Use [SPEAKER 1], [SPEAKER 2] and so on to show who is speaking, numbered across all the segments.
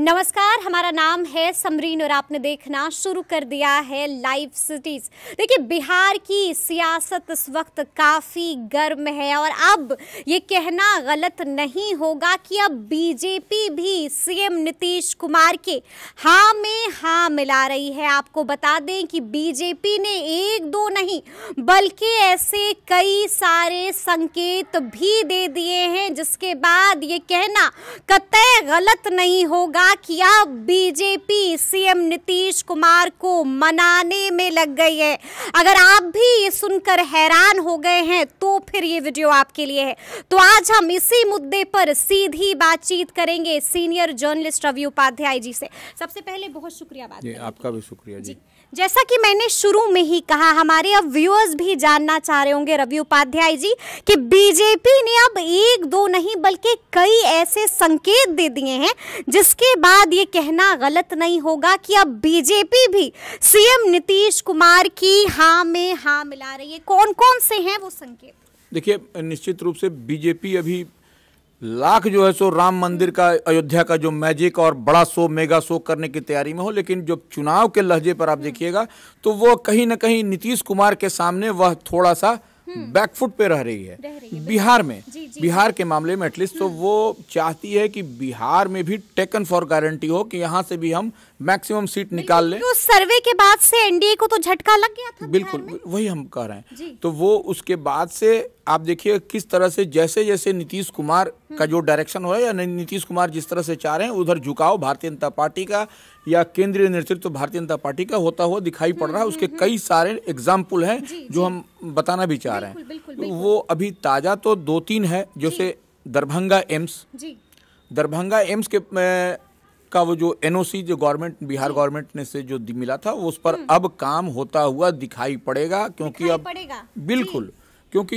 [SPEAKER 1] नमस्कार हमारा नाम है समरीन और आपने देखना शुरू कर दिया है लाइव सिटीज देखिए बिहार की सियासत इस वक्त काफ़ी गर्म है और अब ये कहना गलत नहीं होगा कि अब बीजेपी भी सीएम नीतीश कुमार के हाँ में हाँ मिला रही है आपको बता दें कि बीजेपी ने एक दो नहीं बल्कि ऐसे कई सारे संकेत भी दे दिए हैं जिसके बाद ये कहना कतय गलत नहीं होगा क्या किया बीजेपी सीएम नीतीश कुमार को मनाने में लग गई है अगर आप भी ये सुनकर हैरान हो गए हैं तो फिर ये वीडियो आपके लिए है तो आज हम इसी मुद्दे पर सीधी बातचीत करेंगे सीनियर जर्नलिस्ट रवि उपाध्याय जी से सबसे पहले बहुत शुक्रिया
[SPEAKER 2] बात आपका भी शुक्रिया जी
[SPEAKER 1] जैसा कि मैंने शुरू में ही कहा हमारे अब व्यूअर्स भी जानना चाह रहे होंगे रवि उपाध्याय जी कि बीजेपी ने अब एक दो नहीं बल्कि कई ऐसे संकेत दे दिए हैं जिसके बाद ये कहना गलत नहीं होगा कि अब बीजेपी भी सीएम नीतीश कुमार की हाँ में हाँ मिला रही है कौन कौन से हैं वो संकेत
[SPEAKER 2] देखिए निश्चित रूप से बीजेपी अभी लाख जो है सो राम मंदिर का अयोध्या का जो मैजिक और बड़ा शो मेगा शो करने की तैयारी में हो लेकिन जब चुनाव के लहजे पर आप हम्म। देखिएगा तो वो कहीं ना कहीं नीतीश कुमार के सामने वह थोड़ा सा हम्म। बैकफुट पे रह रही है रह रही बिहार में जी, जी, बिहार के मामले में एटलीस्ट तो वो हम्म। चाहती है कि बिहार में भी टेकन फॉर गारंटी हो कि यहाँ से भी हम मैक्सिमम सीट निकाल लें तो
[SPEAKER 1] सर्वे के बाद से एनडीए को तो झटका लग
[SPEAKER 2] गया था बिल्कुल वही हम कह रहे हैं तो वो उसके बाद से आप देखिए किस तरह से जैसे जैसे नीतीश कुमार का हम्म। जो डायरेक्शन हो रहा है या नीतीश कुमार जिस तरह से चाह रहे हैं उधर झुकाव भारतीय जनता पार्टी का या केंद्रीय नेतृत्व भारतीय जनता पार्टी का होता हुआ दिखाई पड़ रहा है हम्म, उसके हम्म, हम्म। कई सारे एग्जाम्पल हैं जो हम बताना भी चाह रहे हैं वो अभी ताज़ा तो दो तीन है जैसे दरभंगा एम्स दरभंगा एम्स के का वो जो एनओसी जो गवर्नमेंट बिहार गवर्नमेंट ने से जो मिला था उस पर अब काम होता हुआ दिखाई पड़ेगा क्योंकि अब बिल्कुल क्योंकि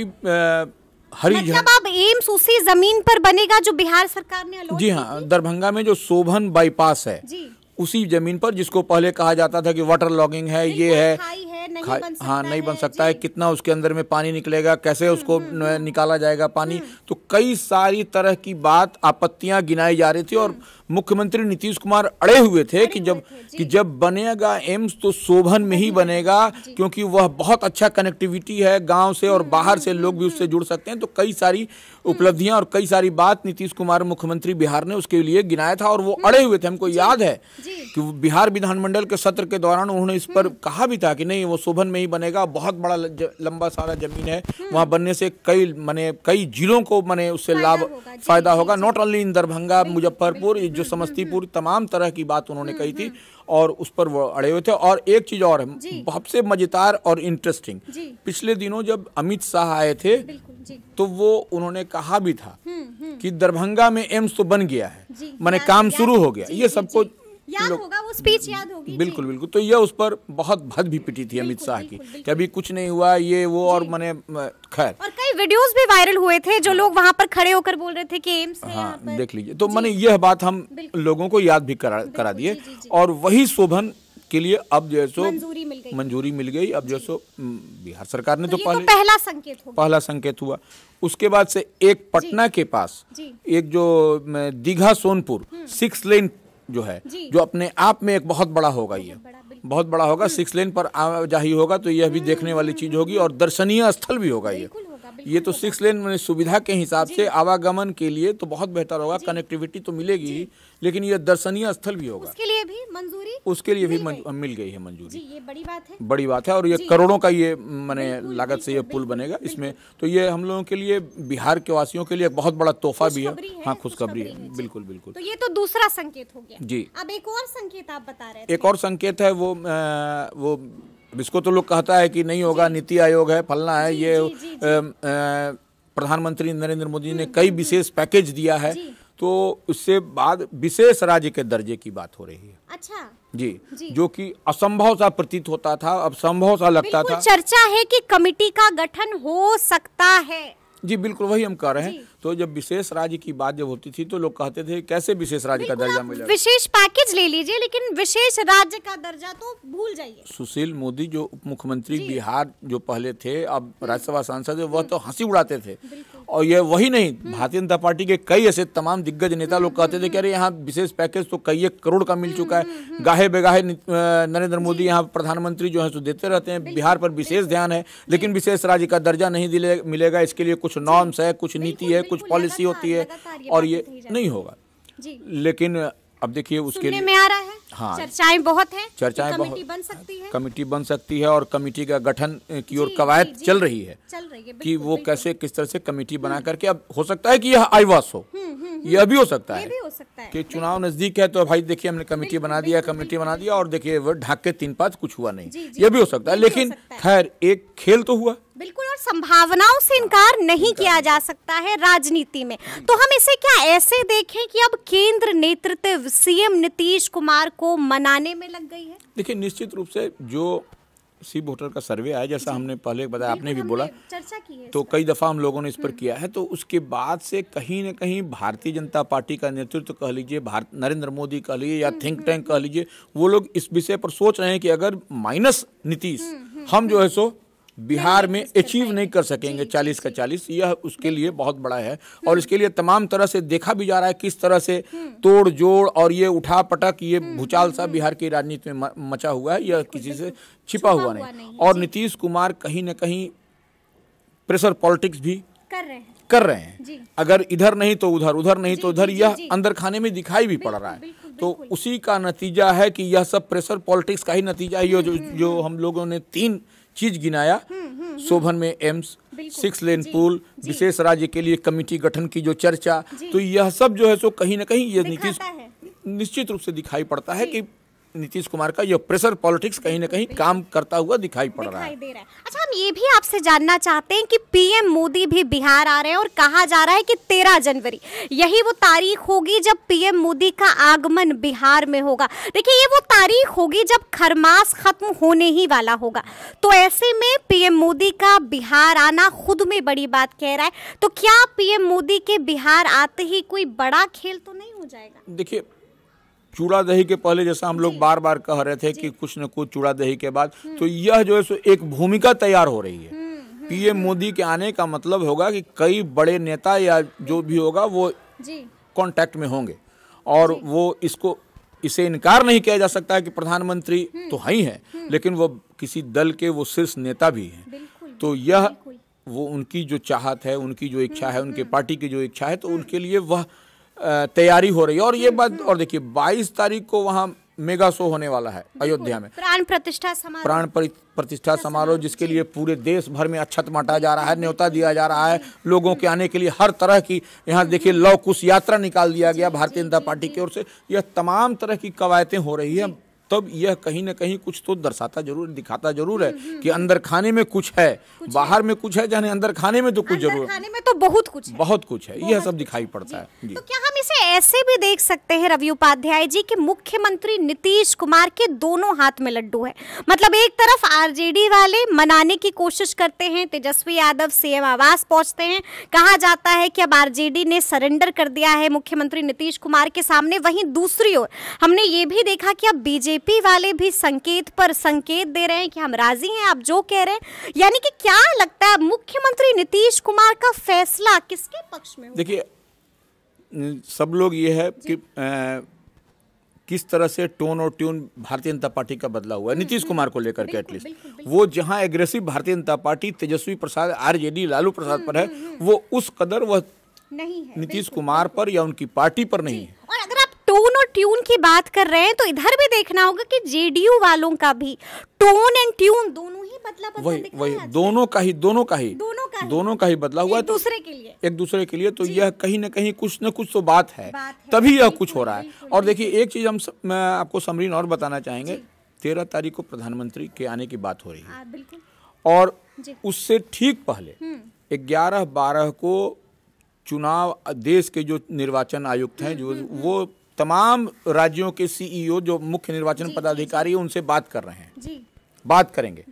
[SPEAKER 2] हरी मतलब
[SPEAKER 1] अब एम्स उसी जमीन पर बनेगा जो बिहार सरकार
[SPEAKER 2] ने जी हाँ दरभंगा में जो शोभन बाईपास है उसी जमीन पर जिसको पहले कहा जाता था कि वाटर लॉगिंग है ये है, है नहीं बन हाँ नहीं बन सकता है कितना उसके अंदर में पानी निकलेगा कैसे हम्म, उसको हम्म, हम्म। निकाला जाएगा पानी तो कई सारी तरह की बात आपत्तियां गिनाई जा रही थी और मुख्यमंत्री नीतीश कुमार अड़े हुए थे कि जब कि जब बनेगा एम्स तो शोभन में ही बनेगा क्योंकि वह बहुत अच्छा कनेक्टिविटी है गांव से और बाहर से लोग भी हम्म, उससे जुड़ सकते हैं तो कई सारी हम्म। उपलब्धियां और कई सारी बात नीतीश कुमार मुख्यमंत्री बिहार ने उसके लिए गिनाया था और वो हम्म, अड़े हुए थे हमको याद है कि बिहार विधानमंडल के सत्र के दौरान उन्होंने इस पर कहा भी था कि नहीं वो शोभन में ही बनेगा बहुत बड़ा लंबा सारा जमीन है वहाँ बनने से कई मैंने कई जिलों को मैंने उससे लाभ फायदा होगा not only in Darbhanga Muzaffarpur जो जो हम्म, हम्म, समस्तीपुर हम्म। तमाम तरह की बात उन्होंने कही थी और उस पर वो अड़े हुए थे और एक चीज और है सबसे मजेदार और इंटरेस्टिंग पिछले दिनों जब अमित शाह आए थे तो वो उन्होंने कहा भी था कि दरभंगा में एम्स तो बन गया है मैंने काम शुरू हो गया ये सबको याद होगा
[SPEAKER 1] वो स्पीच याद होगी
[SPEAKER 2] बिल्कुल बिल्कुल तो ये उस पर बहुत भद भी पिटी थी अमित शाह की कभी कुछ नहीं हुआ ये वो और मैंने खैर
[SPEAKER 1] और वीडियोस भी वायरल हुए थे जो हाँ। लोग वहाँ पर खड़े होकर बोल रहे थे कि एम्स है
[SPEAKER 2] हाँ, देख लीजिए तो मैंने यह बात हम लोगों को याद भी करा करा दिए और वही शोभन के लिए अब जो सो मंजूरी मिल गई अब जो सो बिहार सरकार ने तो, तो, तो पहले तो पहला
[SPEAKER 1] संकेत पहला
[SPEAKER 2] संकेत हुआ उसके बाद से एक पटना के पास एक जो Digha Sonpur hmm. Six lane जो है जो अपने आप में एक बहुत बड़ा होगा ये बहुत बड़ा होगा सिक्स लेन पर जा होगा तो यह भी हम्म, देखने वाली हम्म, चीज होगी और दर्शनीय स्थल भी होगा ये ये तो सिक्स लेन सुविधा के हिसाब से आवागमन के लिए तो बहुत बेहतर होगा कनेक्टिविटी तो मिलेगी ही लेकिन ये दर्शनीय स्थल भी होगा उसके
[SPEAKER 1] लिए भी मंजूरी
[SPEAKER 2] उसके लिए भी मिल गई है मंजूरी
[SPEAKER 1] ये बड़ी बात है
[SPEAKER 2] बड़ी बात है और ये करोड़ों का ये मैंने लागत से ये पुल बनेगा इसमें तो ये हम लोगों के लिए बिहार के वासियों के लिए बहुत बड़ा तोहफा भी है हाँ खुशखबरी है बिल्कुल बिल्कुल तो
[SPEAKER 1] ये तो दूसरा संकेत हो गया जी अब एक और संकेत आप बता रहे एक और
[SPEAKER 2] संकेत है वो वो इसको तो लोग कहता है कि नहीं होगा नीति आयोग है फलना है ये प्रधानमंत्री नरेंद्र मोदी ने कई हम्म, हम्म, विशेष हम्म। पैकेज दिया है तो उससे बाद विशेष राज्य के दर्जे की बात हो रही है अच्छा जी, जी जो कि असंभव सा प्रतीत होता था अब संभव सा लगता था
[SPEAKER 1] चर्चा है कि कमेटी का गठन हो सकता है
[SPEAKER 2] जी बिल्कुल वही हम कह रहे हैं तो जब विशेष राज्य की बात जब होती थी तो लोग कहते थे कैसे विशेष राज्य का दर्जा मिला
[SPEAKER 1] विशेष पैकेज ले लीजिए लेकिन विशेष राज्य का दर्जा तो भूल जाइए
[SPEAKER 2] सुशील मोदी जो उप मुख्यमंत्री बिहार जो पहले थे अब हम्म। राज्यसभा सांसद है वह तो हम्म। हंसी उड़ाते थे और ये वही नहीं हम्म। भारतीय जनता पार्टी के कई ऐसे तमाम दिग्गज नेता लोग कहते थे कि अरे यहाँ विशेष पैकेज तो कई एक करोड़ का मिल चुका है गाहे बेगाहे नरेंद्र मोदी यहाँ प्रधानमंत्री जो है सो देते रहते हैं बिहार पर विशेष ध्यान है लेकिन विशेष राज्य का दर्जा नहीं मिलेगा इसके लिए कुछ नॉर्म्स है कुछ नीति है कुछ पॉलिसी होती है और ये नहीं होगा लेकिन अब देखिए उसके लिए में आ रहा है हाँ
[SPEAKER 1] चर्चाएं बहुत है
[SPEAKER 2] चर्चाएं बहुत बन सकती है कमेटी बन सकती है और कमेटी का गठन की ओर कवायद चल रही है चल रही है कि वो कैसे किस तरह से कमेटी बना हम्म। करके अब हो सकता है कि यह आईवास हो हम्म, हम्म, यह भी हो सकता है कि चुनाव नजदीक है तो भाई देखिए हमने कमेटी बना दिया कमेटी बना दिया और देखिए ढाक के तीन पाँच कुछ हुआ नहीं यह भी हो सकता है लेकिन खैर एक खेल तो हुआ
[SPEAKER 1] बिल्कुल और संभावनाओं से इनकार हाँ, नहीं किया जा सकता है राजनीति में तो हम इसे क्या ऐसे देखें कि अब केंद्र नेतृत्व सीएम नीतीश कुमार को मनाने में लग गई
[SPEAKER 2] है देखिए निश्चित रूप से जो सी वोटर का सर्वे आया जैसा हमने पहले बताया आपने भी बोला चर्चा की है तो कई दफ़ा हम लोगों ने इस पर हम्म। किया है तो उसके बाद से कहीं ना कहीं भारतीय जनता पार्टी का नेतृत्व कह लीजिए भारत नरेंद्र मोदी कह लीजिए या हम्म, थिंक हम्म, टैंक कह लीजिए वो लोग इस विषय पर सोच रहे हैं कि अगर माइनस नीतीश हम जो है सो बिहार में अचीव नहीं कर सकेंगे चालीस का चालीस यह उसके लिए बहुत बड़ा है हम्म। और इसके लिए तमाम तरह से देखा भी जा रहा है किस तरह से हम्म। तोड़ जोड़ और ये उठा पटक ये हम्म, भूचाल सा बिहार की राजनीति में मचा हुआ है यह किसी से छिपा हुआ नहीं और नीतीश कुमार कहीं ना कहीं प्रेशर पॉलिटिक्स भी
[SPEAKER 1] कर रहे हैं कर रहे
[SPEAKER 2] हैं अगर इधर नहीं तो उधर उधर नहीं तो उधर यह अंदर खाने में दिखाई भी पड़ रहा है तो उसी का नतीजा है कि यह सब प्रेशर पॉलिटिक्स का ही नतीजा है जो जो हम लोगों ने तीन चीज गिनाया हम्म, हम्म, हम्म। शोभन में एम्स सिक्स लेन पुल विशेष राज्य के लिए कमेटी गठन की जो चर्चा तो यह सब जो है सो कहीं ना कहीं ये नीतीश निश्चित रूप से दिखाई पड़ता है कि नीतीश कुमार का ये प्रेशर पॉलिटिक्स कहीं ना कहीं काम करता हुआ दिखाई पड़ रहा है दे रहा है
[SPEAKER 1] अच्छा हम ये भी आपसे जानना चाहते हैं कि पीएम मोदी भी बिहार आ रहे हैं और कहा जा रहा है कि तेरह जनवरी यही वो तारीख होगी जब पीएम मोदी का आगमन बिहार में होगा देखिए ये वो तारीख होगी जब खरमास खत्म होने ही वाला होगा तो ऐसे में पीएम मोदी का बिहार आना खुद में बड़ी बात कह रहा है तो क्या पीएम मोदी के बिहार आते ही कोई बड़ा खेल तो नहीं हो
[SPEAKER 2] जाएगा देखिए चूड़ा दही के पहले जैसा हम लोग बार बार कह रहे थे कि कुछ न कुछ चूड़ा दही के बाद तो यह जो है सो एक भूमिका तैयार हो रही है हम्म, हम्म, पीएम हम्म। मोदी के आने का मतलब होगा कि कई बड़े नेता या जो भी होगा वो कांटेक्ट में होंगे और वो इसको इसे इनकार नहीं किया जा सकता है कि प्रधानमंत्री तो है ही है लेकिन वो किसी दल के वो शीर्ष नेता भी हैं तो यह वो उनकी जो चाहत है उनकी जो इच्छा है उनके पार्टी की जो इच्छा है तो उनके लिए वह तैयारी हो रही है और ये बात और देखिए बाईस तारीख को वहाँ मेगा शो होने वाला है अयोध्या में
[SPEAKER 1] प्राण प्रतिष्ठा समारोह
[SPEAKER 2] प्राण प्रतिष्ठा समारोह जिसके लिए पूरे देश भर में अच्छत बांटा जा रहा है न्योता दिया जा रहा है लोगों के आने के लिए हर तरह की यहाँ देखिए लव कुश यात्रा निकाल दिया गया भारतीय जनता पार्टी की ओर से यह तमाम तरह की कवायतें हो रही है तब यह कहीं ना कहीं कुछ तो दर्शाता जरूर दिखाता जरूर है हम्म, हम्म। कि अंदर खाने में कुछ है कुछ बाहर है। में कुछ है जाने अंदर खाने में तो कुछ जरूर खाने
[SPEAKER 1] में तो बहुत कुछ
[SPEAKER 2] बहुत कुछ है यह सब दिखाई पड़ता है तो
[SPEAKER 1] क्या इसे ऐसे भी देख सकते हैं रवि उपाध्याय जी कि मुख्यमंत्री नीतीश कुमार के दोनों हाथ में लड्डू है मतलब एक तरफ आरजेडी वाले मनाने की कोशिश करते हैं तेजस्वी यादव सीएम आवास पहुंचते हैं कहा जाता है कि अब आरजेडी ने सरेंडर कर दिया है मुख्यमंत्री नीतीश कुमार के सामने वहीं दूसरी ओर हमने ये भी देखा कि अब बीजेपी वाले भी संकेत पर संकेत दे रहे हैं कि हम राजी हैं आप जो कह रहे हैं यानी कि क्या लगता है मुख्यमंत्री नीतीश कुमार का फैसला किसके पक्ष में
[SPEAKER 2] देखिए सब लोग ये है कि आ, किस तरह से टोन और ट्यून भारतीय जनता पार्टी का बदला हुआ है हम्म, नीतीश हम्म। कुमार को लेकर के एटलीस्ट वो जहाँ aggressive Bharatiya Janata Party Tejashwi Prasad R J D Lalu Prasad hmm, पर है वो उस कदर वह
[SPEAKER 1] नहीं नीतीश
[SPEAKER 2] कुमार पर या उनकी पार्टी पर नहीं है
[SPEAKER 1] और अगर आप टोन और ट्यून की बात कर रहे हैं तो इधर भी देखना होगा कि जेडीयू वालों का भी टोन एंड ट्यून दोनों
[SPEAKER 2] मतलब बदला वही वही दोनों का ही दोनों का ही दोनों का दोनों का ही बदला हुआ है तो दूसरे के लिए एक दूसरे के लिए तो यह कहीं ना कहीं कुछ न कुछ तो बात है तभी यह कुछ हो रहा है और देखिए एक चीज हम आपको समरीन और बताना चाहेंगे तेरह तारीख को प्रधानमंत्री के आने की बात हो रही है और उससे ठीक पहले हम्म। ग्यारह बारह को चुनाव देश के जो निर्वाचन आयुक्त हैं हम्म, जो हम्म, वो तमाम राज्यों के सीईओ e जो मुख्य निर्वाचन पदाधिकारी उनसे बात कर रहे हैं बात करेंगे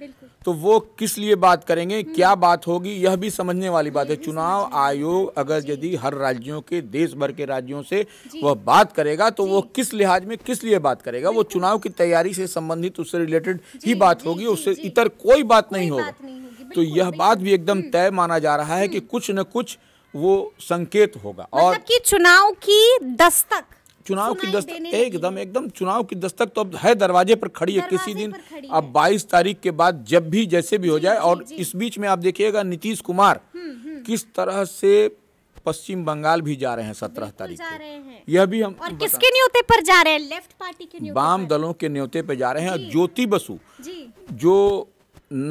[SPEAKER 2] तो वो किस लिए बात करेंगे क्या बात होगी यह भी समझने वाली बात है चुनाव आयोग अगर यदि हर राज्यों के देश भर के राज्यों से वह बात करेगा तो वो किस लिहाज में किस लिए बात करेगा वो चुनाव की तैयारी से संबंधित उससे रिलेटेड ही बात होगी उससे इतर कोई बात नहीं होगा तो यह बात भी एकदम हम्म। तय माना जा रहा है कि हम्म। कुछ न कुछ वो संकेत होगा और मतलब कि चुनाव की दस्तक चुनाव की दस्तक एकदम एकदम चुनाव की दस्तक तो अब है दरवाजे पर खड़ी है किसी दिन अब 22 तारीख के बाद जब भी जैसे भी हो जाए और इस बीच में आप देखिएगा नीतीश कुमार हम्म, हम्म। किस तरह से पश्चिम बंगाल भी जा रहे हैं सत्रह तारीख को यह भी हम और
[SPEAKER 1] किसके न्योते पर जा रहे हैं लेफ्ट पार्टी के
[SPEAKER 2] वाम दलों के न्योते पर जा रहे हैं ज्योति बसु जो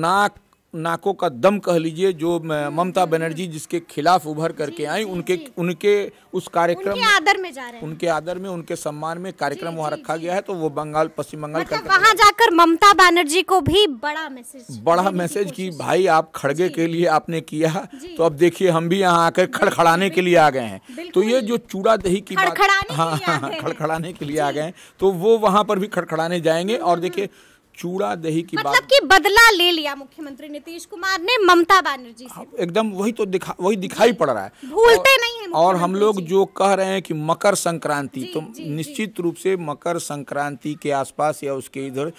[SPEAKER 2] नाक नाकों का दम कह लीजिए जो ममता बनर्जी जिसके खिलाफ उभर करके आई उनके उनके उस कार्यक्रम उनके आदर
[SPEAKER 1] में जा रहे हैं उनके
[SPEAKER 2] आदर में उनके सम्मान में कार्यक्रम वहाँ रखा गया है तो वो बंगाल पश्चिम बंगाल मतलब वहाँ
[SPEAKER 1] जाकर ममता बनर्जी को भी बड़ा मैसेज
[SPEAKER 2] बड़ा मैसेज की भाई आप खड़गे के लिए आपने किया तो अब देखिए हम भी यहाँ आकर खड़खड़ाने के लिए आ गए हैं तो ये जो चूड़ा दही की बात खड़खड़ाने के लिए हाँ, आ गए हैं तो वो वहाँ पर भी खड़खड़ाने जाएंगे हम्म, और हम्म, देखिये चूड़ा दही की मतलब
[SPEAKER 1] कि बदला ले लिया मुख्यमंत्री नीतीश कुमार ने ममता बनर्जी से
[SPEAKER 2] एकदम वही तो दिखा वही दिखाई पड़ रहा है भूलते और, नहीं है और हम लोग जो कह रहे हैं कि मकर संक्रांति तो जी, निश्चित रूप से मकर संक्रांति के आसपास या उसके इधर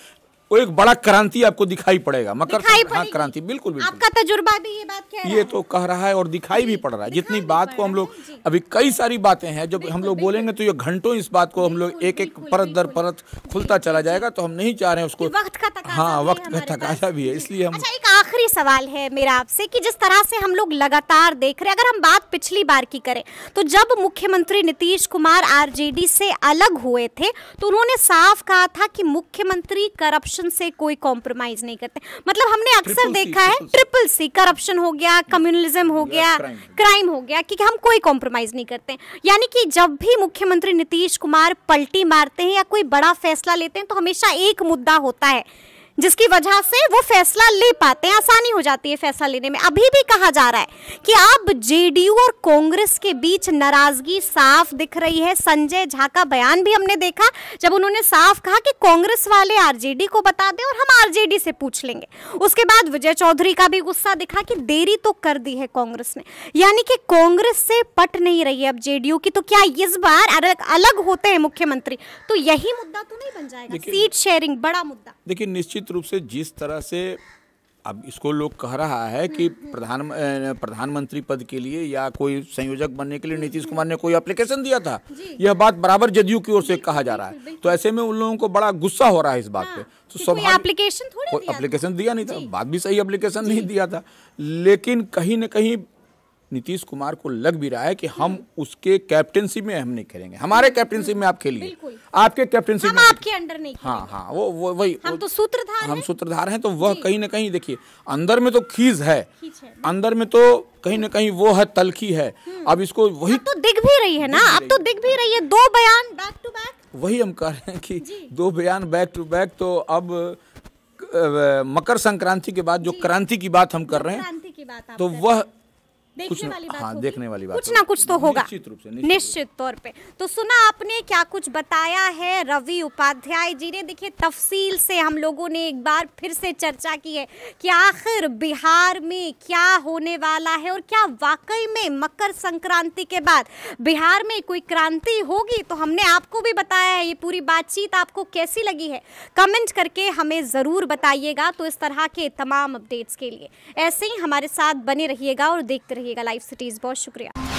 [SPEAKER 2] वो एक बड़ा क्रांति आपको दिखाई पड़ेगा मकर हाँ क्रांति बिल्कुल बिल्कुल आपका तजुर्बा भी ये बात कह ये तो कह रहा है और दिखाई भी पड़ रहा है जितनी बात को हम लोग अभी कई सारी बातें हैं जब हम लोग बोलेंगे तो ये घंटों इस बात को हम लोग एक एक परत दर परत खुलता चला जाएगा तो हम नहीं चाह रहे हैं उसको हाँ वक्त का तकाजा हाँ, भी है इसलिए हम अच्छा,
[SPEAKER 1] आखिरी सवाल है मेरा आपसे कि जिस तरह से हम लोग लगातार देख रहे हैं अगर हम बात पिछली बार की करें तो जब मुख्यमंत्री नीतीश कुमार आरजेडी से अलग हुए थे तो उन्होंने साफ कहा था कि मुख्यमंत्री करप्शन से कोई कॉम्प्रोमाइज नहीं करते मतलब हमने अक्सर देखा है ट्रिपल सी करप्शन हो गया कम्युनलिज्म हो गया क्राइम हो गया क्योंकि हम कोई कॉम्प्रोमाइज नहीं करते यानी कि जब भी मुख्यमंत्री नीतीश कुमार पलटी मारते हैं या कोई बड़ा फैसला लेते हैं तो हमेशा एक मुद्दा होता है जिसकी वजह से वो फैसला ले पाते हैं आसानी हो जाती है फैसला लेने में अभी भी कहा जा रहा है कि अब जेडीयू और कांग्रेस के बीच नाराजगी साफ दिख रही है संजय झा का बयान भी हमने देखा जब उन्होंने साफ कहा कि कांग्रेस वाले आरजेडी को बता दें और हम आरजेडी से पूछ लेंगे उसके बाद विजय चौधरी का भी गुस्सा दिखा कि देरी तो कर दी है कांग्रेस ने यानी कि कांग्रेस से पट नहीं रही है अब जेडीयू की तो क्या इस बार अलग होते हैं मुख्यमंत्री तो यही मुद्दा तो नहीं बन जाएगा सीट शेयरिंग बड़ा मुद्दा
[SPEAKER 2] देखिए निश्चित निश्चित रूप से जिस तरह से अब इसको लोग कह रहा है कि हम्म, हम्म। प्रधान प्रधानमंत्री पद के लिए या कोई संयोजक बनने के लिए नीतीश कुमार ने कोई एप्लीकेशन दिया था यह बात बराबर जदयू की ओर से कहा जा रहा है तो ऐसे में उन लोगों को बड़ा गुस्सा हो रहा है इस बात पे हाँ, तो
[SPEAKER 1] एप्लीकेशन
[SPEAKER 2] एप्लीकेशन दिया नहीं था बात भी सही एप्लीकेशन नहीं दिया था लेकिन कहीं ना कहीं नीतीश कुमार को लग भी रहा है कि हम उसके कैप्टनशिप में हम नहीं खेलेंगे हमारे कैप्टनशिप में आप खेलिए आपके कैप्टनशिप में आपके अंडर नहीं हाँ हाँ वो, वो वही हम तो सूत्रधार हम सूत्रधार हैं तो वह कहीं ना कहीं देखिए अंदर में तो खीज है अंदर में तो कहीं ना कहीं वो है तलखी है हम्म। अब इसको वही तो
[SPEAKER 1] दिख भी रही है ना अब तो दिख भी रही है दो बयान बैक टू
[SPEAKER 2] बैक वही हम कह रहे हैं कि दो बयान बैक टू बैक तो अब मकर संक्रांति के बाद जो क्रांति की बात हम कर रहे हैं तो वह कुछ वाली बात हाँ देखने वाली बात कुछ ना कुछ तो होगा निश्चित रूप से
[SPEAKER 1] निश्चित तौर पे तो सुना आपने क्या कुछ बताया है रवि उपाध्याय जी ने देखिए तफसील से हम लोगों ने एक बार फिर से चर्चा की है कि आखिर बिहार में क्या होने वाला है और क्या वाकई में मकर संक्रांति के बाद बिहार में कोई क्रांति होगी तो हमने आपको भी बताया है ये पूरी बातचीत आपको कैसी लगी है कमेंट करके हमें ज़रूर बताइएगा तो इस तरह के तमाम अपडेट्स के लिए ऐसे ही हमारे साथ बने रहिएगा और देखते रहिए रहिएगा लाइव सिटीज़ बहुत शुक्रिया